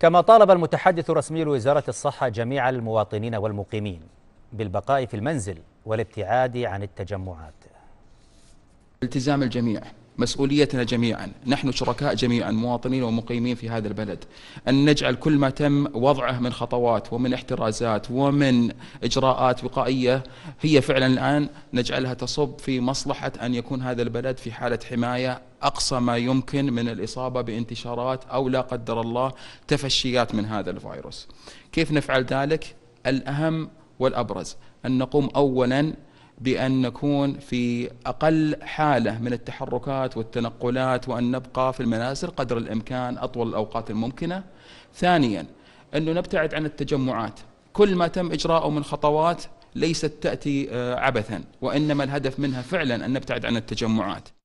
كما طالب المتحدث الرسمي لوزارة الصحة جميع المواطنين والمقيمين بالبقاء في المنزل والابتعاد عن التجمعات التزام الجميع مسؤوليتنا جميعا نحن شركاء جميعا مواطنين ومقيمين في هذا البلد أن نجعل كل ما تم وضعه من خطوات ومن احترازات ومن إجراءات وقائية هي فعلا الآن نجعلها تصب في مصلحة أن يكون هذا البلد في حالة حماية أقصى ما يمكن من الإصابة بانتشارات أو لا قدر الله تفشيات من هذا الفيروس كيف نفعل ذلك؟ الأهم والأبرز أن نقوم أولا بأن نكون في أقل حالة من التحركات والتنقلات وأن نبقى في المنازل قدر الإمكان أطول الأوقات الممكنة ثانيا أنه نبتعد عن التجمعات كل ما تم إجراءه من خطوات ليست تأتي آه، عبثا وإنما الهدف منها فعلا أن نبتعد عن التجمعات